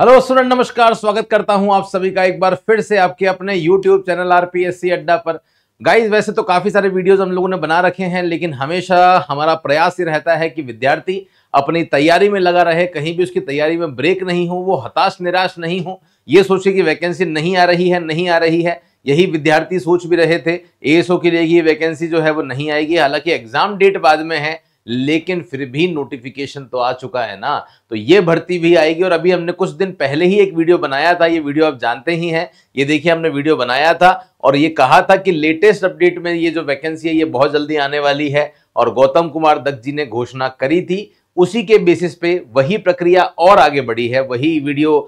hello student नमस्कार स्वागत करता हूं आप सभी का एक बार फिर से आपके अपने यूट्यूब चैनल आरपीएससी अड्डा पर गाइस वैसे तो काफ़ी सारे वीडियोस हम लोगों ने बना रखे हैं लेकिन हमेशा हमारा प्रयास ये रहता है कि विद्यार्थी अपनी तैयारी में लगा रहे कहीं भी उसकी तैयारी में ब्रेक नहीं हो वो हताश निराश नहीं हो ये सोचे कि वैकेंसी नहीं आ रही है नहीं आ रही है यही विद्यार्थी सोच भी रहे थे एएसओ के लिए ये वैकेंसी जो है वो नहीं आएगी हालांकि एग्जाम डेट बाद में है लेकिन फिर भी नोटिफिकेशन तो आ चुका है ना तो ये भर्ती भी आएगी और अभी हमने कुछ दिन पहले ही एक वीडियो बनाया था ये वीडियो आप जानते ही हैं ये देखिए हमने वीडियो बनाया था और ये कहा था कि लेटेस्ट अपडेट में ये जो वैकेंसी है ये बहुत जल्दी आने वाली है और गौतम कुमार दत्त जी ने घोषणा करी थी उसी के बेसिस पे वही प्रक्रिया और आगे बढ़ी है वही वीडियो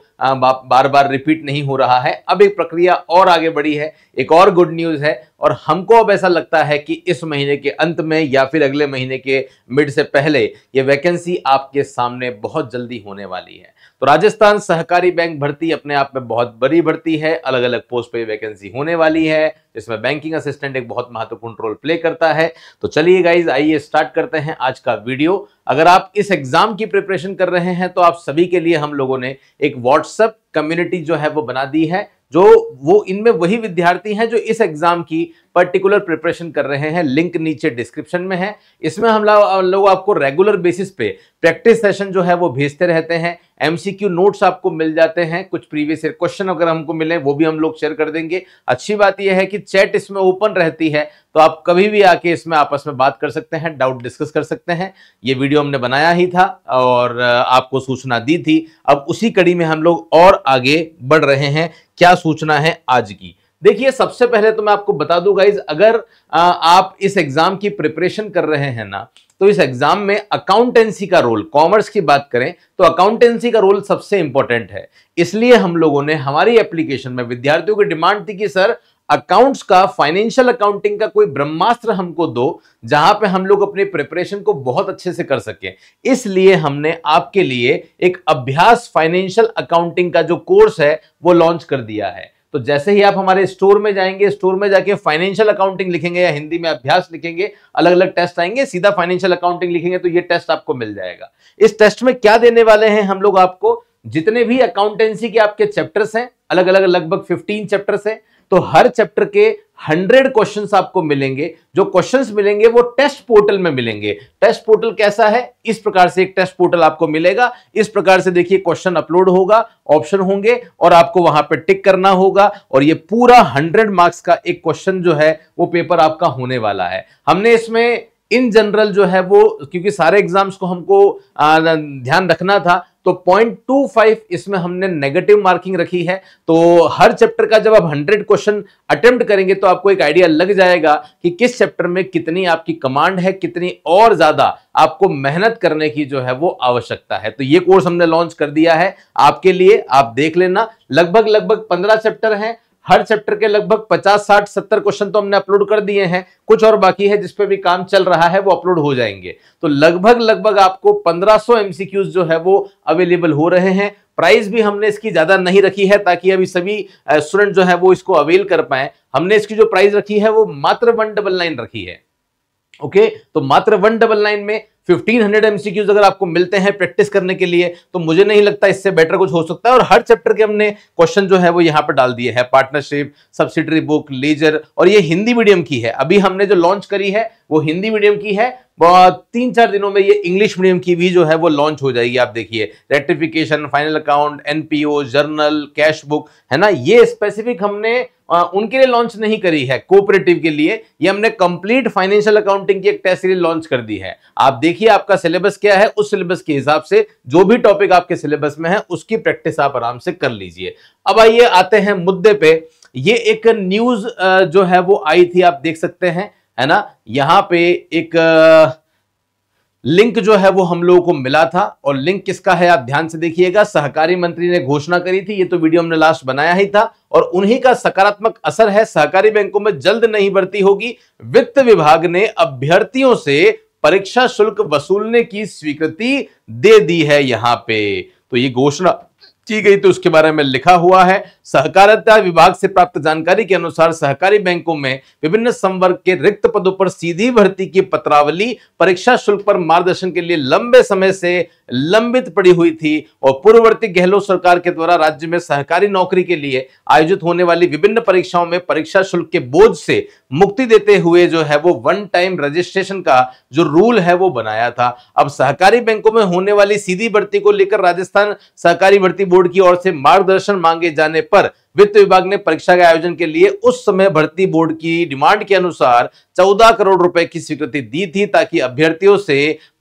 बार बार रिपीट नहीं हो रहा है अब एक प्रक्रिया और आगे बढ़ी है एक और गुड न्यूज़ है और हमको अब ऐसा लगता है कि इस महीने के अंत में या फिर अगले महीने के मिड से पहले ये वैकेंसी आपके सामने बहुत जल्दी होने वाली है तो राजस्थान सहकारी बैंक भर्ती अपने आप में बहुत बड़ी भर्ती है अलग अलग पोस्ट पे वैकेंसी होने वाली है जिसमें बैंकिंग असिस्टेंट एक बहुत महत्वपूर्ण रोल प्ले करता है तो चलिए गाइज आइए स्टार्ट करते हैं आज का वीडियो अगर आप इस एग्जाम की प्रिपरेशन कर रहे हैं तो आप सभी के लिए हम लोगों ने एक व्हाट्सएप कम्युनिटी जो है वो बना दी है जो वो इनमें वही विद्यार्थी हैं जो इस एग्जाम की पर्टिकुलर प्रिपरेशन कर रहे हैं लिंक नीचे डिस्क्रिप्शन में है इसमें हम लोग आपको रेगुलर बेसिस पे प्रैक्टिस सेशन जो है वो भेजते रहते हैं एमसीक्यू नोट्स आपको मिल जाते हैं कुछ प्रीवियस क्वेश्चन अगर हमको मिले वो भी हम लोग शेयर कर देंगे अच्छी बात यह है कि चैट इसमें ओपन रहती है तो आप कभी भी आके इसमें आपस में बात कर सकते हैं डाउट डिस्कस कर सकते हैं ये वीडियो हमने बनाया ही था और आपको सूचना दी थी अब उसी कड़ी में हम लोग और आगे बढ़ रहे हैं क्या सूचना है आज की देखिए सबसे पहले तो मैं आपको बता दूं गाइज अगर आ, आप इस एग्जाम की प्रिपरेशन कर रहे हैं ना तो इस एग्जाम में अकाउंटेंसी का रोल कॉमर्स की बात करें तो अकाउंटेंसी का रोल सबसे इंपॉर्टेंट है इसलिए हम लोगों ने हमारी एप्लीकेशन में विद्यार्थियों की डिमांड थी कि सर अकाउंट्स का फाइनेंशियल अकाउंटिंग का कोई ब्रह्मास्त्र हमको दो जहां पे हम लोग अपने प्रिपरेशन को बहुत अच्छे से कर सकें इसलिए हमने आपके लिए एक अभ्यास फाइनेंशियल अकाउंटिंग का जो कोर्स है वो लॉन्च कर दिया है तो जैसे ही आप हमारे स्टोर में जाएंगे स्टोर में जाके फाइनेंशियल अकाउंटिंग लिखेंगे या हिंदी में अभ्यास लिखेंगे अलग अलग टेस्ट आएंगे सीधा फाइनेंशियल अकाउंटिंग लिखेंगे तो ये टेस्ट आपको मिल जाएगा इस टेस्ट में क्या देने वाले हैं हम लोग आपको जितने भी अकाउंटेंसी के आपके चैप्टर्स हैं अलग अलग लगभग 15 चैप्टर्स हैं तो हर चैप्टर के 100 क्वेश्चंस आपको मिलेंगे जो क्वेश्चंस मिलेंगे वो टेस्ट पोर्टल में मिलेंगे टेस्ट पोर्टल कैसा है इस प्रकार से एक टेस्ट पोर्टल आपको मिलेगा इस प्रकार से देखिए क्वेश्चन अपलोड होगा ऑप्शन होंगे और आपको वहां पर टिक करना होगा और ये पूरा हंड्रेड मार्क्स का एक क्वेश्चन जो है वो पेपर आपका होने वाला है हमने इसमें इन जनरल जो है वो क्योंकि सारे एग्जाम्स को हमको ध्यान रखना था तो 0.25 इसमें हमने नेगेटिव मार्किंग रखी है तो हर चैप्टर का जब आप 100 क्वेश्चन अटेम्प्ट करेंगे तो आपको एक आइडिया लग जाएगा कि किस चैप्टर में कितनी आपकी कमांड है कितनी और ज़्यादा आपको मेहनत करने की जो है वो आवश्यकता है तो ये कोर्स हमने लॉन्च कर दिया है आपके लिए आप देख लेना लगभग लगभग पंद्रह चैप्टर हैं हर चैप्टर के लगभग 50 60 70 क्वेश्चन तो हमने अपलोड कर दिए हैं कुछ और बाकी है जिसपे भी काम चल रहा है वो अपलोड हो जाएंगे तो लगभग लगभग आपको 1500 एमसीक्यूज जो है वो अवेलेबल हो रहे हैं प्राइस भी हमने इसकी ज़्यादा नहीं रखी है ताकि अभी सभी स्टूडेंट जो है वो इसको अवेल कर पाए हमने इसकी जो प्राइस रखी है वो मात्र वन डबल नाइन रखी है ओके okay, तो मात्र वन डबल नाइन में 1500 एमसीक्यूज अगर आपको मिलते हैं प्रैक्टिस करने के लिए तो मुझे नहीं लगता इससे बेटर कुछ हो सकता है और हर चैप्टर के हमने क्वेश्चन जो है वो यहाँ पर डाल दिए हैं पार्टनरशिप सब्सिडरी बुक लीजर और ये हिंदी मीडियम की है अभी हमने जो लॉन्च करी है वो हिंदी मीडियम की है तीन चार दिनों में ये इंग्लिश मीडियम की भी जो है वो लॉन्च हो जाएगी आप देखिए rectification final account NPO journal cash book है ना ये स्पेसिफिक हमने उनके लिए लॉन्च नहीं करी है कोऑपरेटिव के लिए ये हमने कंप्लीट फाइनेंशियल अकाउंटिंग की एक टेस्ट सीरीज लॉन्च कर दी है आप देखिए आपका सिलेबस क्या है उस सिलेबस के हिसाब से जो भी टॉपिक आपके सिलेबस में है उसकी प्रैक्टिस आप आराम से कर लीजिए अब आइए आते हैं मुद्दे पे ये एक न्यूज जो है वो आई थी आप देख सकते हैं है ना यहाँ पे एक आ, लिंक जो है वो हम लोगों को मिला था और लिंक किसका है आप ध्यान से देखिएगा सहकारी मंत्री ने घोषणा करी थी ये तो वीडियो हमने लास्ट बनाया ही था और उन्हीं का सकारात्मक असर है सहकारी बैंकों में जल्द नहीं बढ़ती होगी वित्त विभाग ने अभ्यर्थियों से परीक्षा शुल्क वसूलने की स्वीकृति दे दी है यहां पे तो ये घोषणा की गई तो उसके बारे में लिखा हुआ है सहकारिता विभाग से प्राप्त जानकारी के अनुसार सहकारी बैंकों में विभिन्न संवर्ग के रिक्त पदों पर सीधी भर्ती की पत्रावली परीक्षा शुल्क पर मार्गदर्शन के लिए लंबे समय से लंबित पड़ी हुई थी और पूर्ववर्ती गहलोत सरकार के द्वारा राज्य में सहकारी नौकरी के लिए आयोजित होने वाली विभिन्न परीक्षाओं में परीक्षा शुल्क के बोझ से मुक्ति देते हुए जो है वो वन टाइम रजिस्ट्रेशन का जो रूल है वो बनाया था अब सहकारी बैंकों में होने वाली सीधी भर्ती को लेकर राजस्थान सहकारी भर्ती बोर्ड की ओर से मार्गदर्शन मांगे जाने पर पर वित्त विभाग ने परीक्षा के आयोजन के लिए उस समय भर्ती बोर्ड की डिमांड के अनुसार 14 करोड़ रुपए की स्वीकृति दी थी ताकि अभ्यर्थियों से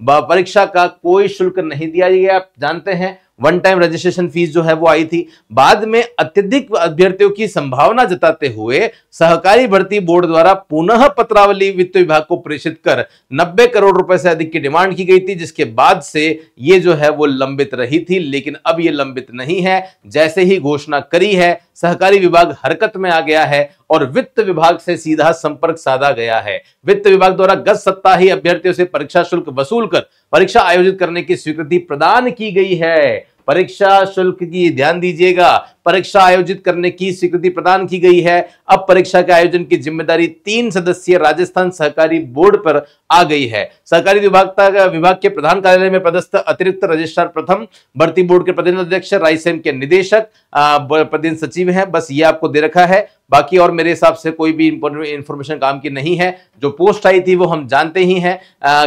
परीक्षा का कोई शुल्क नहीं दिया गया जानते हैं वन टाइम रजिस्ट्रेशन फीस जो है वो आई थी बाद में अत्यधिक अभ्यर्थियों की संभावना जताते हुए सहकारी भर्ती बोर्ड द्वारा पुनः पत्रावली वित्त विभाग को प्रेषित कर 90 करोड़ रुपए से अधिक की डिमांड की गई थी जिसके बाद से ये जो है वो लंबित रही थी लेकिन अब ये लंबित नहीं है जैसे ही घोषणा करी है सहकारी विभाग हरकत में आ गया है और वित्त विभाग से सीधा संपर्क साधा गया है वित्त विभाग द्वारा गत सप्ताह ही अभ्यर्थियों से परीक्षा शुल्क वसूल कर परीक्षा आयोजित करने की स्वीकृति प्रदान की गई है परीक्षा शुल्क की ध्यान दीजिएगा परीक्षा आयोजित करने की स्वीकृति प्रदान की गई है अब परीक्षा के आयोजन की जिम्मेदारी तीन सदस्यीय राजस्थान सहकारी बोर्ड पर आ गई है सहकारी विभाग विभाग के प्रधान कार्यालय में पदस्थ अतिरिक्त रजिस्ट्रार प्रथम भर्ती बोर्ड के प्रदेश अध्यक्ष रायसेन के निदेशक प्रदेश सचिव हैं बस ये आपको दे रखा है बाकी और मेरे हिसाब से कोई भी इंफॉर्मेशन काम की नहीं है जो पोस्ट आई थी वो हम जानते ही हैं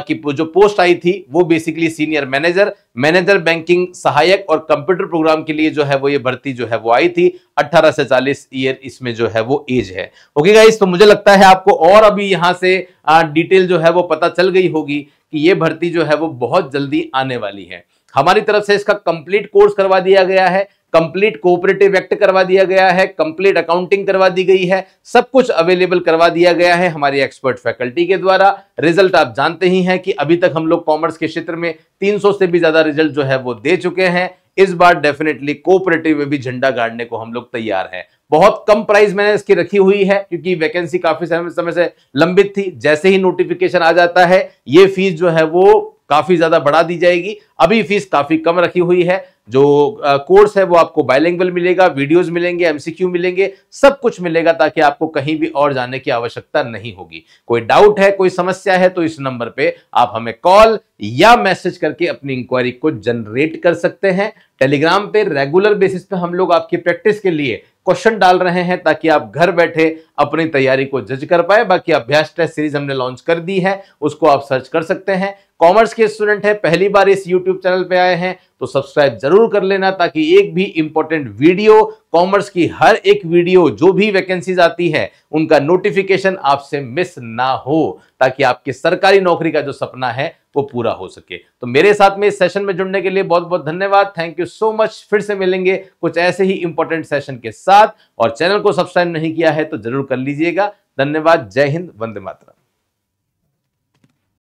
कि जो पोस्ट आई थी वो basically senior manager manager banking सहायक और कंप्यूटर प्रोग्राम के लिए जो है वो ये भर्ती जो है वो आई थी 18 से 40 ईयर इसमें जो है वो एज है ओके गाइस तो मुझे लगता है आपको और अभी यहाँ से डिटेल जो है वो पता चल गई होगी कि ये भर्ती जो है वो बहुत जल्दी आने वाली है हमारी तरफ से इसका कंप्लीट कोर्स करवा दिया गया है कंप्लीट कोऑपरेटिव एक्ट करवा दिया गया है कंप्लीट अकाउंटिंग करवा दी गई है सब कुछ अवेलेबल करवा दिया गया है हमारी एक्सपर्ट फैकल्टी के द्वारा रिजल्ट आप जानते ही हैं कि अभी तक हम लोग कॉमर्स के क्षेत्र में 300 से भी ज्यादा रिजल्ट जो है वो दे चुके हैं इस बार डेफिनेटली कोऑपरेटिव में भी झंडा गाड़ने को हम लोग तैयार है बहुत कम प्राइस मैंने इसकी रखी हुई है क्योंकि वैकेंसी काफी समय से लंबित थी जैसे ही नोटिफिकेशन आ जाता है ये फीस जो है वो काफी ज्यादा बढ़ा दी जाएगी अभी फीस काफी कम रखी हुई है जो कोर्स है वो आपको बायलैंग्वेज मिलेगा वीडियोस मिलेंगे एमसीक्यू मिलेंगे सब कुछ मिलेगा ताकि आपको कहीं भी और जाने की आवश्यकता नहीं होगी कोई डाउट है कोई समस्या है तो इस नंबर पे आप हमें कॉल या मैसेज करके अपनी इंक्वायरी को जनरेट कर सकते हैं टेलीग्राम पे रेगुलर बेसिस पे हम लोग आपकी प्रैक्टिस के लिए क्वेश्चन डाल रहे हैं ताकि आप घर बैठे अपनी तैयारी को जज कर पाए बाकी अभ्यास टेस्ट सीरीज हमने लॉन्च कर दी है उसको आप सर्च कर सकते हैं कॉमर्स के स्टूडेंट हैं पहली बार इस यूट्यूब चैनल पे आए हैं तो सब्सक्राइब जरूर कर लेना ताकि एक भी इंपॉर्टेंट वीडियो कॉमर्स की हर एक वीडियो जो भी वैकेंसीज आती है उनका नोटिफिकेशन आपसे मिस ना हो ताकि आपके सरकारी नौकरी का जो सपना है वो पूरा हो सके तो मेरे साथ में इस सेशन में जुड़ने के लिए बहुत बहुत धन्यवाद थैंक यू सो मच फिर से मिलेंगे कुछ ऐसे ही इंपॉर्टेंट सेशन के साथ और चैनल को सब्सक्राइब नहीं किया है तो जरूर कर लीजिएगा धन्यवाद जय हिंद वंदे मातरम